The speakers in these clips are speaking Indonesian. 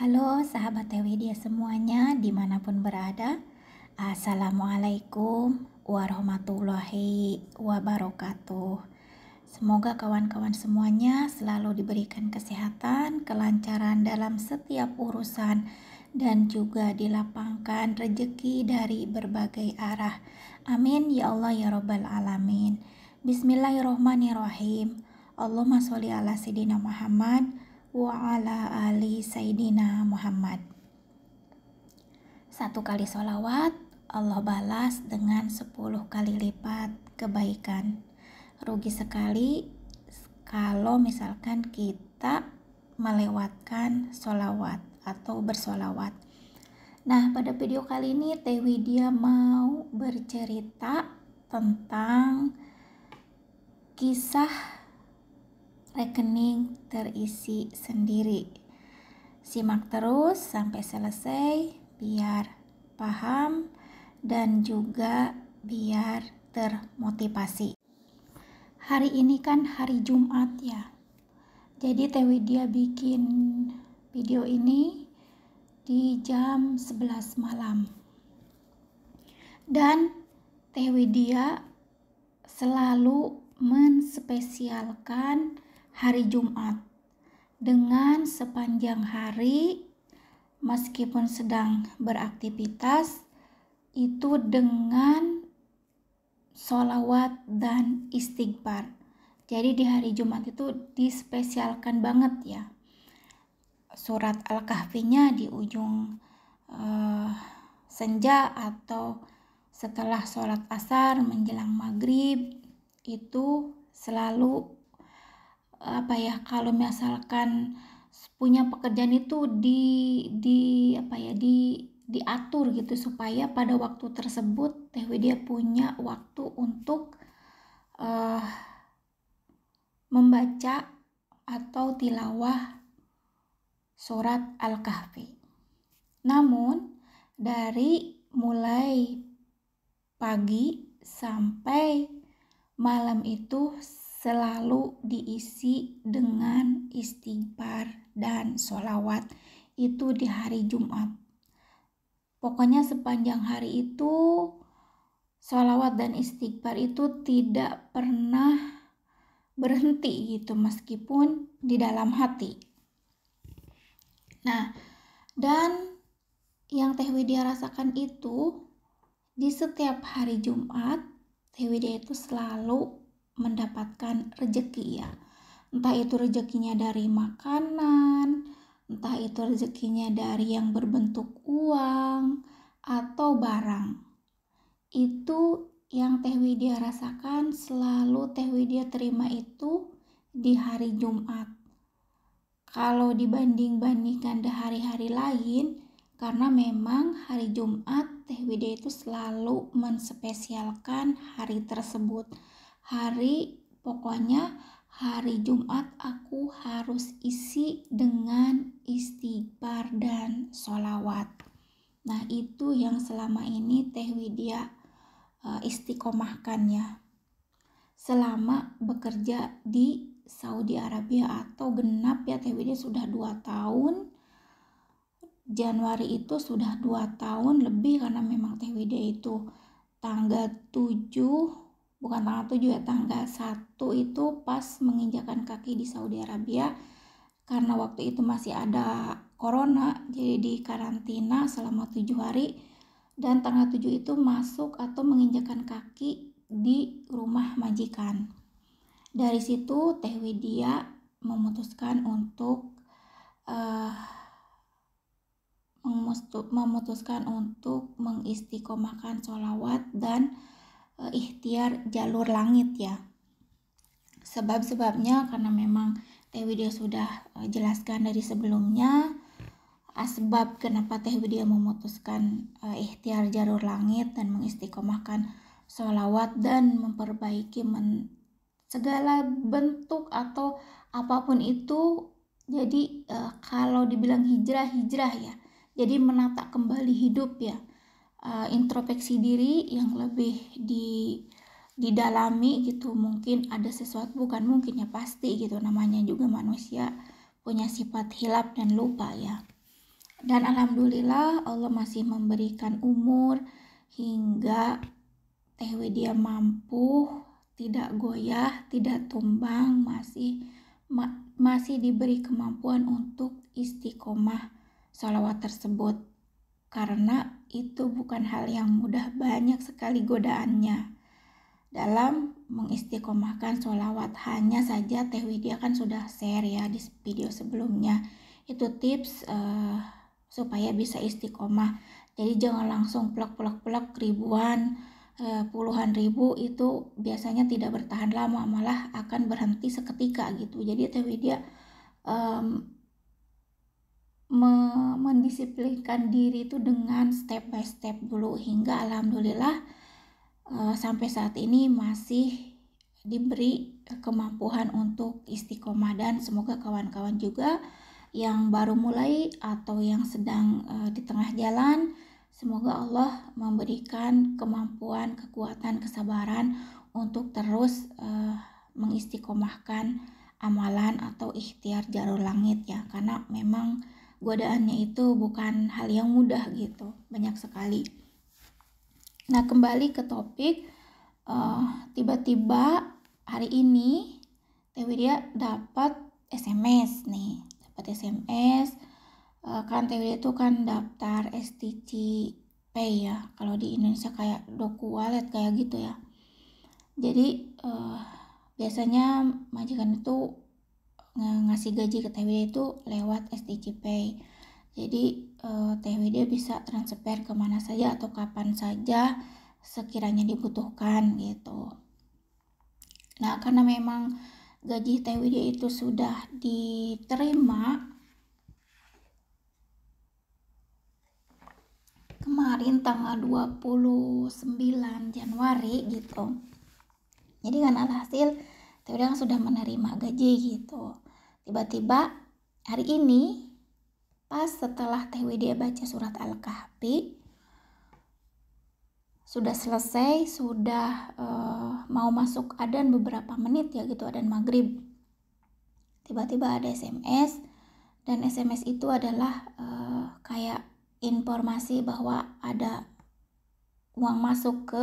Halo sahabat TWD semuanya dimanapun berada Assalamualaikum warahmatullahi wabarakatuh Semoga kawan-kawan semuanya selalu diberikan kesehatan, kelancaran dalam setiap urusan dan juga dilapangkan rejeki dari berbagai arah. Amin ya Allah ya Rabbal Alamin. Bismillahirrahmanirrahim. Allahumma sholli ala Sayyidina Muhammad wa ala ali Sayyidina Muhammad. Satu kali sholawat, Allah balas dengan sepuluh kali lipat kebaikan. Rugi sekali kalau misalkan kita melewatkan sholawat atau bersolawat. Nah, pada video kali ini Tewi dia mau bercerita tentang kisah rekening terisi sendiri. Simak terus sampai selesai biar paham dan juga biar termotivasi. Hari ini kan hari Jumat ya. Jadi Tewi dia bikin video ini di jam 11 malam. Dan Tewi dia selalu menspesialkan hari Jumat dengan sepanjang hari meskipun sedang beraktivitas itu dengan sholawat dan istighfar. Jadi di hari Jumat itu dispesialkan banget ya. Surat Al-Kahfinya di ujung uh, senja atau setelah sholat asar menjelang maghrib itu selalu apa ya kalau misalkan punya pekerjaan itu di di apa ya di diatur gitu supaya pada waktu tersebut Teh dia punya waktu untuk uh, membaca atau tilawah surat Al-Kahfi. Namun dari mulai pagi sampai malam itu selalu diisi dengan istighfar dan sholawat itu di hari Jumat. Pokoknya sepanjang hari itu sholawat dan istighfar itu tidak pernah berhenti gitu meskipun di dalam hati. Nah, dan yang Teh Widya rasakan itu di setiap hari Jumat Teh Widya itu selalu mendapatkan rejeki ya entah itu rezekinya dari makanan entah itu rezekinya dari yang berbentuk uang atau barang itu yang Teh Widya rasakan selalu Teh Widya terima itu di hari Jumat. Kalau dibanding-bandingkan di hari-hari lain, karena memang hari Jumat Teh Widya itu selalu menspesialkan hari tersebut hari pokoknya hari Jumat aku harus isi dengan istighfar dan sholawat Nah itu yang selama ini Teh Widya eh, istiqomahkan ya. Selama bekerja di Saudi Arabia atau genap ya Teh Widya sudah 2 tahun. Januari itu sudah 2 tahun lebih karena memang Teh Widya itu tanggal 7 bukan tanggal 7 ya tanggal 1 itu pas menginjakan kaki di Saudi Arabia karena waktu itu masih ada corona jadi di karantina selama tujuh hari dan tanggal 7 itu masuk atau menginjakan kaki di rumah majikan dari situ Teh Widya memutuskan untuk uh, memutuskan untuk mengistiqomahkan sholawat dan Eh, ikhtiar jalur langit ya sebab-sebabnya karena memang Teh Widya sudah eh, jelaskan dari sebelumnya asbab eh, kenapa Teh Widya memutuskan ikhtiar jalur langit dan mengistiqomahkan sholawat dan memperbaiki men segala bentuk atau apapun itu jadi kalau dibilang hijrah hijrah ya jadi menata kembali hidup ya uh, introspeksi diri yang lebih di didalami gitu mungkin ada sesuatu bukan mungkin ya pasti gitu namanya juga manusia punya sifat hilap dan lupa ya dan alhamdulillah Allah masih memberikan umur hingga TW dia mampu tidak goyah tidak tumbang masih ma masih diberi kemampuan untuk istiqomah sholawat tersebut karena itu bukan hal yang mudah banyak sekali godaannya. Dalam mengistiqomahkan sholawat hanya saja Teh Widya kan sudah share ya di video sebelumnya. Itu tips uh, supaya bisa istiqomah. Jadi jangan langsung plek-plek-plek ribuan, eh, puluhan ribu itu biasanya tidak bertahan lama malah akan berhenti seketika gitu. Jadi Teh Widya um, mendisiplinkan diri itu dengan step by step dulu hingga alhamdulillah eh, sampai saat ini masih diberi kemampuan untuk istiqomah dan semoga kawan-kawan juga yang baru mulai atau yang sedang eh, di tengah jalan semoga Allah memberikan kemampuan, kekuatan, kesabaran untuk terus eh, mengistiqomahkan amalan atau ikhtiar jalur langit ya karena memang godaannya itu bukan hal yang mudah gitu, banyak sekali. Nah, kembali ke topik, tiba eh, tiba-tiba hari ini Teh dia dapat SMS nih, dapat SMS uh, eh, kan Teh itu kan daftar STC Pay ya, kalau di Indonesia kayak doku wallet kayak gitu ya. Jadi uh, biasanya majikan itu ngasih gaji ke TWD itu lewat SDG Pay. Jadi eh, TWD bisa transfer kemana saja atau kapan saja sekiranya dibutuhkan gitu. Nah karena memang gaji TWD itu sudah diterima kemarin tanggal 29 Januari gitu. Jadi kan hasil tapi dia sudah menerima gaji gitu tiba-tiba hari ini pas setelah twd dia baca surat Al-Kahfi sudah selesai sudah uh, mau masuk adan beberapa menit ya gitu adan maghrib tiba-tiba ada SMS dan SMS itu adalah uh, kayak informasi bahwa ada uang masuk ke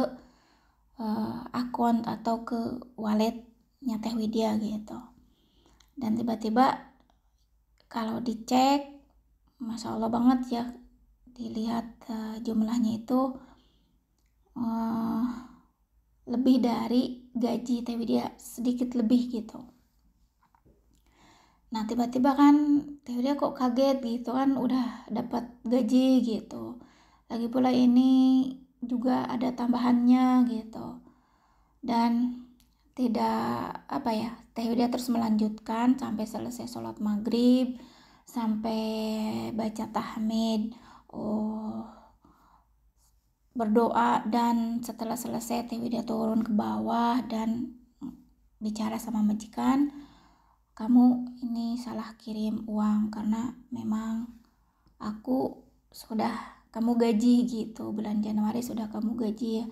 uh, akun atau ke wallet Teh Widya gitu dan tiba-tiba kalau dicek masya Allah banget ya dilihat uh, jumlahnya itu uh, lebih dari gaji Teh Widya sedikit lebih gitu nah tiba-tiba kan Teh Widya kok kaget gitu kan udah dapat gaji gitu lagi pula ini juga ada tambahannya gitu dan tidak apa ya Teh Yuda terus melanjutkan sampai selesai sholat maghrib sampai baca tahmid oh berdoa dan setelah selesai Teh Yuda turun ke bawah dan bicara sama majikan kamu ini salah kirim uang karena memang aku sudah kamu gaji gitu bulan Januari sudah kamu gaji ya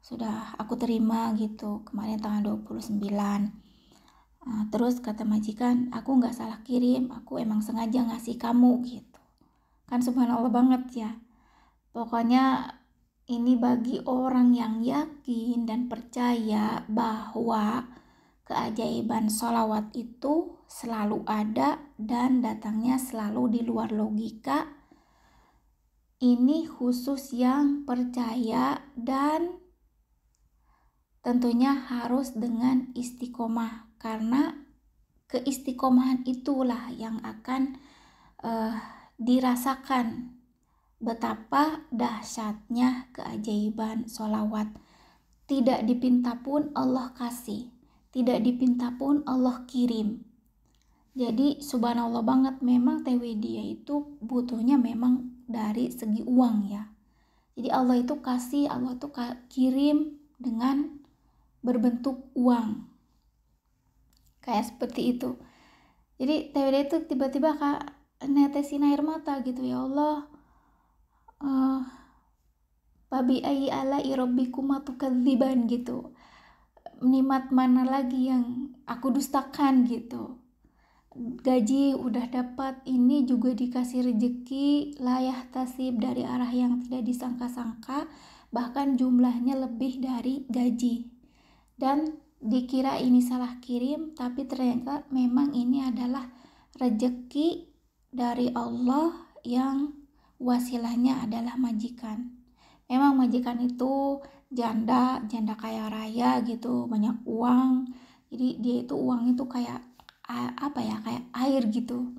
sudah aku terima gitu kemarin tanggal 29 uh, ah, terus kata majikan aku nggak salah kirim aku emang sengaja ngasih kamu gitu kan subhanallah banget ya pokoknya ini bagi orang yang yakin dan percaya bahwa keajaiban sholawat itu selalu ada dan datangnya selalu di luar logika ini khusus yang percaya dan tentunya harus dengan istiqomah karena keistiqomahan itulah yang akan uh, dirasakan betapa dahsyatnya keajaiban solawat. Tidak dipinta pun Allah kasih, tidak dipinta pun Allah kirim. Jadi subhanallah banget memang dia itu butuhnya memang dari segi uang ya. Jadi Allah itu kasih, Allah itu kirim dengan berbentuk uang kayak seperti itu jadi TWD itu tiba-tiba kak netesin air mata gitu ya Allah uh, babi ayi ala matu keziban gitu nikmat mana lagi yang aku dustakan gitu gaji udah dapat ini juga dikasih rejeki layah tasib dari arah yang tidak disangka-sangka bahkan jumlahnya lebih dari gaji dan dikira ini salah kirim tapi ternyata memang ini adalah rejeki dari Allah yang wasilahnya adalah majikan memang majikan itu janda janda kaya raya gitu banyak uang jadi dia itu uang itu kayak apa ya kayak air gitu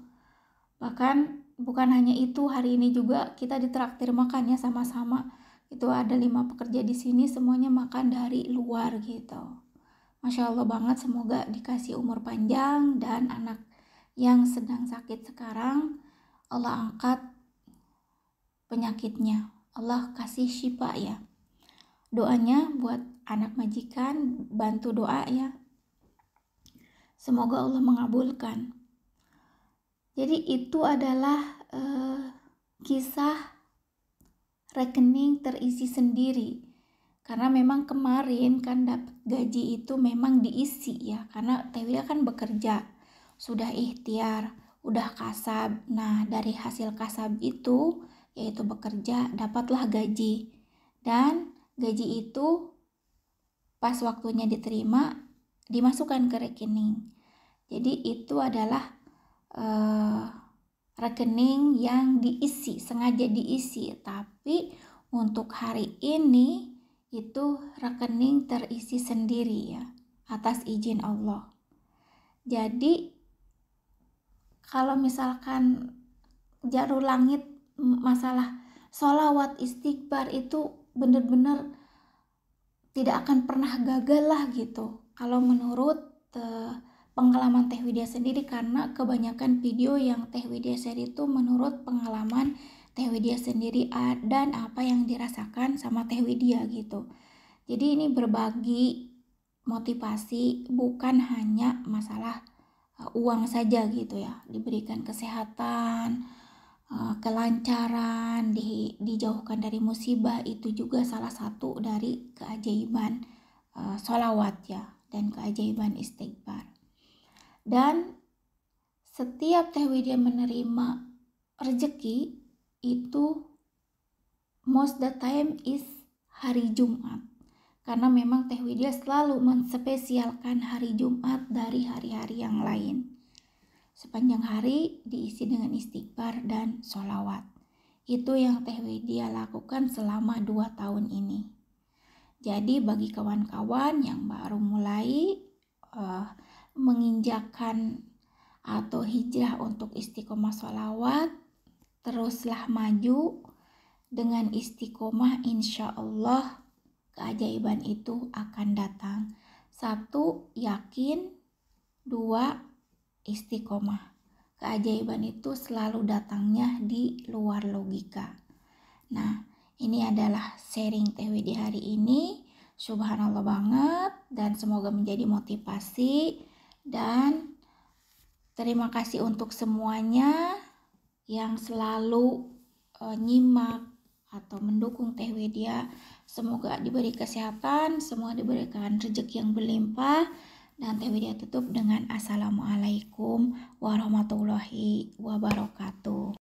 bahkan bukan hanya itu hari ini juga kita ditraktir makannya sama-sama itu ada lima pekerja di sini semuanya makan dari luar gitu Masya Allah banget semoga dikasih umur panjang dan anak yang sedang sakit sekarang Allah angkat penyakitnya Allah kasih syifa ya doanya buat anak majikan bantu doa ya semoga Allah mengabulkan jadi itu adalah uh, kisah rekening terisi sendiri karena memang kemarin kan dapat gaji itu memang diisi ya karena Tewida kan bekerja sudah ikhtiar udah kasab nah dari hasil kasab itu yaitu bekerja dapatlah gaji dan gaji itu pas waktunya diterima dimasukkan ke rekening jadi itu adalah uh, rekening yang diisi, sengaja diisi, tapi untuk hari ini itu rekening terisi sendiri ya atas izin Allah. Jadi kalau misalkan jarum langit masalah sholawat istighfar itu benar-benar tidak akan pernah gagal lah gitu. Kalau menurut uh, pengalaman Teh Widya sendiri karena kebanyakan video yang Teh Widya share itu menurut pengalaman Teh Widya sendiri dan apa yang dirasakan sama Teh Widya gitu. Jadi ini berbagi motivasi bukan hanya masalah e, uang saja gitu ya diberikan kesehatan e, kelancaran di, dijauhkan dari musibah itu juga salah satu dari keajaiban uh, e, solawat ya dan keajaiban istighfar dan setiap Teh Widya menerima rezeki itu most the time is hari Jumat karena memang Teh Widya selalu menspesialkan hari Jumat dari hari-hari yang lain. Sepanjang hari diisi dengan istighfar dan sholawat. Itu yang Teh Widya lakukan selama 2 tahun ini. Jadi bagi kawan-kawan yang baru mulai uh, menginjakan atau hijrah untuk istiqomah sholawat teruslah maju dengan istiqomah insya Allah keajaiban itu akan datang satu yakin dua istiqomah keajaiban itu selalu datangnya di luar logika nah ini adalah sharing TW hari ini subhanallah banget dan semoga menjadi motivasi dan terima kasih untuk semuanya yang selalu e, nyimak atau mendukung Teh Widya. Semoga diberi kesehatan, semua diberikan rezeki yang berlimpah dan Teh Widya tutup dengan assalamualaikum warahmatullahi wabarakatuh.